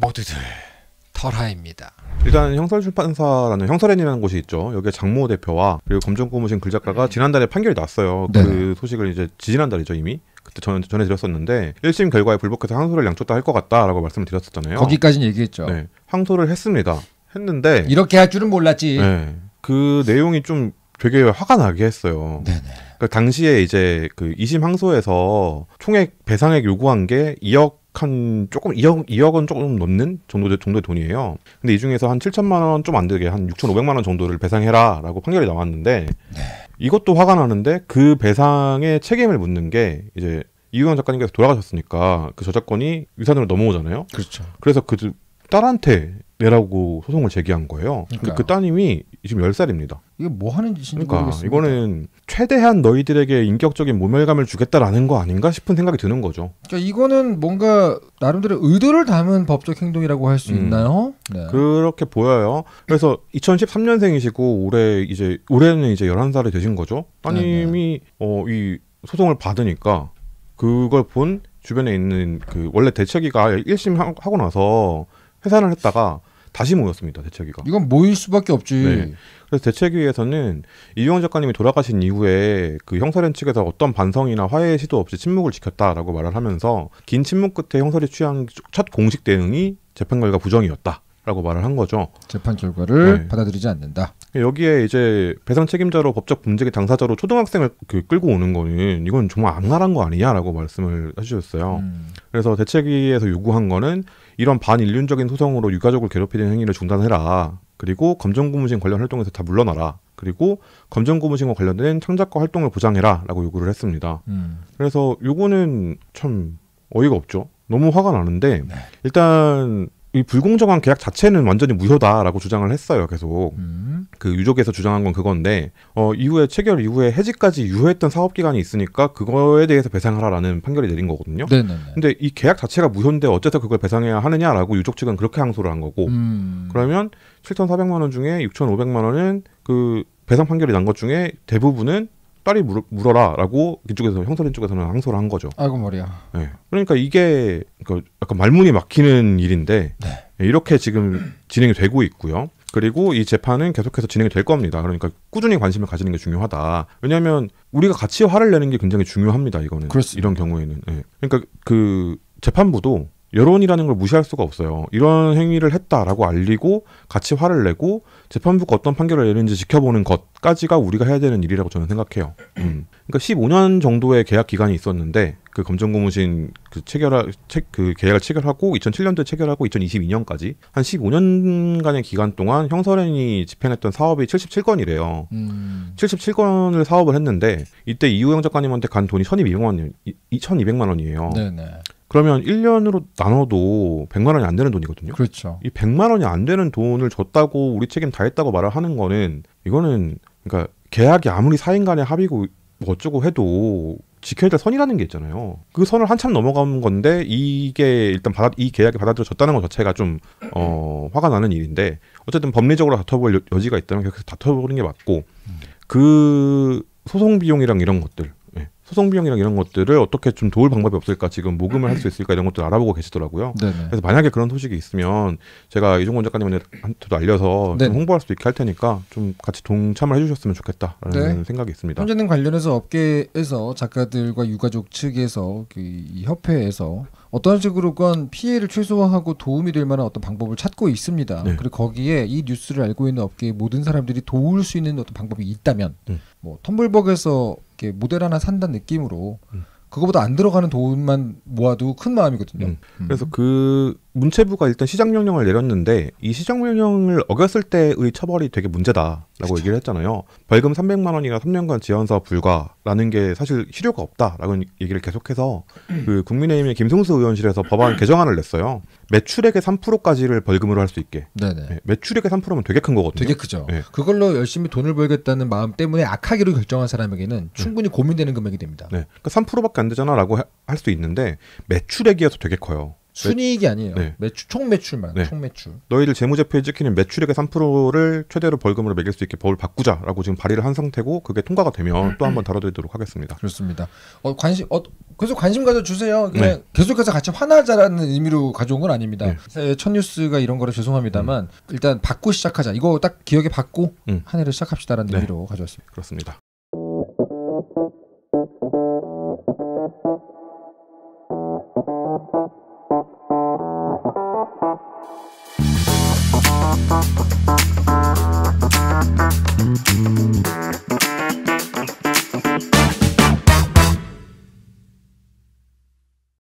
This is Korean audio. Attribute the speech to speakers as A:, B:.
A: 모두들 털하입니다.
B: 일단 형설출판사라는 형설엔이라는 곳이 있죠. 여기에 장모 대표와 그리고 검정 고무신 글작가가 네. 지난달에 판결이 났어요. 네. 그 소식을 이제 지난달이죠 이미 그때 전, 전해드렸었는데 1심 결과에 불복해서 항소를 양쪽 다 할 것 같다라고 말씀을 드렸었잖아요. 거기까지는 얘기했죠. 네, 항소를 했습니다. 했는데 이렇게 할 줄은 몰랐지. 네, 그 내용이 좀 되게 화가 나게 했어요. 네네. 네. 그 당시에 이제 그 2심 항소에서 총액 배상액 요구한 게 2억 한 조금 2억, 2억은 조금 넘는 정도, 정도의 돈이에요. 근데 이 중에서 한 7천만 원 좀 안 되게 한 6,500만 원 정도를 배상해라 라고 판결이 나왔는데 네. 이것도 화가 나는데 그 배상의 책임을 묻는 게 이제 이유영 작가님께서 돌아가셨으니까 그 저작권이 유산으로 넘어오잖아요. 그렇죠. 그래서 그 딸한테 내라고 소송을 제기한 거예요. 그러니까요. 근데 그 따님이 지금 열살입니다
A: 이게 뭐 하는 짓인지 그러니까 모르겠습니다.
B: 이거는 최대한 너희들에게 인격적인 모멸감을 주겠다라는 거 아닌가 싶은 생각이 드는 거죠.
A: 그러니까 이거는 뭔가 나름대로 의도를 담은 법적 행동이라고 할수 음. 있나요?
B: 네. 그렇게 보여요. 그래서 2013년생이시고 올해 이제 올해는 이제 11살이 되신 거죠. 따님이 네, 네. 어, 이 소송을 받으니까 그걸 본 주변에 있는 그 원래 대책위가 1심 하고 나서 해산을 했다가 다시 모였습니다 대책위가. 이건 모일 수밖에 없지. 네. 그래서 대책위에서는 이용 작가님이 돌아가신 이후에 그 형사련 측에서 어떤 반성이나 화해 시도 없이 침묵을 지켰다라고 말을 하면서 긴 침묵 끝에 형사리 취한 첫 공식 대응이 재판 결과 부정이었다. 라고 말을 한 거죠.
A: 재판 결과를 네. 받아들이지 않는다.
B: 여기에 이제 배상 책임자로 법적 분쟁의 당사자로 초등학생을 그 끌고 오는 거는 이건 정말 악랄한 거 아니냐라고 말씀을 해주셨어요. 음. 그래서 대책위에서 요구한 거는 이런 반인륜적인 소송으로 유가족을 괴롭히는 행위를 중단해라. 그리고 검정고무신 관련 활동에서 다 물러나라. 그리고 검정고무신과 관련된 창작과 활동을 보장해라라고 요구를 했습니다. 음. 그래서 요거는 참 어이가 없죠. 너무 화가 나는데 네. 일단 이 불공정한 계약 자체는 완전히 무효다라고 주장을 했어요. 계속 음. 그 유족에서 주장한 건 그건데 어, 이후에 체결 이후에 해지까지 유효했던 사업 기간이 있으니까 그거에 대해서 배상하라라는 판결이 내린 거거든요. 네네네. 근데 이 계약 자체가 무효인데 어째서 그걸 배상해야 하느냐라고 유족 측은 그렇게 항소를 한 거고 음. 그러면 7,400만 원 중에 6,500만 원은 그 배상 판결이 난 것 중에 대부분은 딸이 물, 물어라라고 이쪽에서 형사님 쪽에서는 항소를 한 거죠. 아이고 머리야. 네. 그러니까 이게 그러니까 약간 말문이 막히는 일인데 네. 네. 이렇게 지금 진행이 되고 있고요. 그리고 이 재판은 계속해서 진행이 될 겁니다. 그러니까 꾸준히 관심을 가지는 게 중요하다. 왜냐하면 우리가 같이 화를 내는 게 굉장히 중요합니다. 이거는 그렇습니다. 이런 경우에는 네. 그러니까 그 재판부도 여론이라는 걸 무시할 수가 없어요. 이런 행위를 했다라고 알리고 같이 화를 내고 재판부가 어떤 판결을 내리는지 지켜보는 것까지가 우리가 해야 되는 일이라고 저는 생각해요. 음. 그러니까 15년 정도의 계약 기간이 있었는데 그 검정고무신 그 체결할 그 계약을 체결하고 2007년도에 체결하고 2022년까지 한 15년간의 기간 동안 형사행이 집행했던 사업이 77건이래요. 음. 77건을 사업을 했는데 이때 이우영 작가님한테 간 돈이 1,200만 원, 1,200만 원이에요. 네네. 그러면 1년으로 나눠도 100만 원이 안 되는 돈이거든요. 그렇죠. 이 100만 원이 안 되는 돈을 줬다고 우리 책임 다 했다고 말을 하는 거는 이거는 그러니까 계약이 아무리 사인 간의 합의고 뭐 어쩌고 해도 지켜야 될 선이라는 게 있잖아요. 그 선을 한참 넘어간 건데 이게 일단 받아, 이 계약이 받아들여졌다는 것 자체가 좀 어, 화가 나는 일인데 어쨌든 법리적으로 다퉈볼 여지가 있다면 계속 다퉈보는 게 맞고 그 소송 비용이랑 이런 것들 소송 비용이랑 이런 것들을 어떻게 좀 도울 방법이 없을까 지금 모금을 할 수 있을까 이런 것들 알아보고 계시더라고요. 네네. 그래서 만약에 그런 소식이 있으면 제가 이종권 작가님한테도 알려서 홍보할 수도 있게 할 테니까 좀 같이 동참을 해주셨으면 좋겠다라는 네. 생각이 있습니다.
A: 현재는 관련해서 업계에서 작가들과 유가족 측에서 그 협회에서 어떤 식으로건 피해를 최소화하고 도움이 될 만한 어떤 방법을 찾고 있습니다. 네. 그리고 거기에 이 뉴스를 알고 있는 업계의 모든 사람들이 도울 수 있는 어떤 방법이 있다면 음. 뭐 텀블벅에서 이렇게 모델 하나 산다는 느낌으로 음. 그거보다 안 들어가는 돈만 모아도 큰 마음이거든요. 음.
B: 음. 그래서 그 문체부가 일단 시장 명령을 내렸는데 이 시장 명령을 어겼을 때의 처벌이 되게 문제다라고 그쵸. 그렇죠. 얘기를 했잖아요. 벌금 300만 원이나 3년간 지연사 불가라는 게 사실 실효가 없다라고 얘기를 계속해서 음. 그 국민의힘의 김성수 의원실에서 법안 음. 개정안을 냈어요. 매출액의 3%까지를 벌금으로 할 수 있게. 네네. 네, 매출액의 3%면 되게 큰 거거든요. 되게 크죠. 네. 그걸로 열심히 돈을
A: 벌겠다는 마음 때문에 악하기로 결정한 사람에게는 네. 충분히 네. 고민되는 금액이 됩니다.
B: 네. 그러니까 3%밖에 안 되잖아라고 할 수 있는데 매출액이어서 되게 커요. 순이익이 아니에요. 네. 매출 총
A: 매출만 네. 총 매출.
B: 너희들 재무제표에 찍히는 매출액의 3%를 최대로 벌금으로 매길 수 있게 법을 바꾸자라고 지금 발의를 한 상태고 그게 통과가 되면 또 한번 다뤄드리도록 하겠습니다. 그렇습니다. 어, 관심 어,
A: 그래 관심 가져 주세요. 그냥 네. 계속해서 같이 화나자라는 의미로 가져온 건 아닙니다. 네. 첫 뉴스가 이런 거라 죄송합니다만 음. 일단 받고 시작하자. 이거 딱 기억에 받고 음. 한 해를 시작합시다라는 네. 의미로 가져왔습니다. 그렇습니다. Thank you.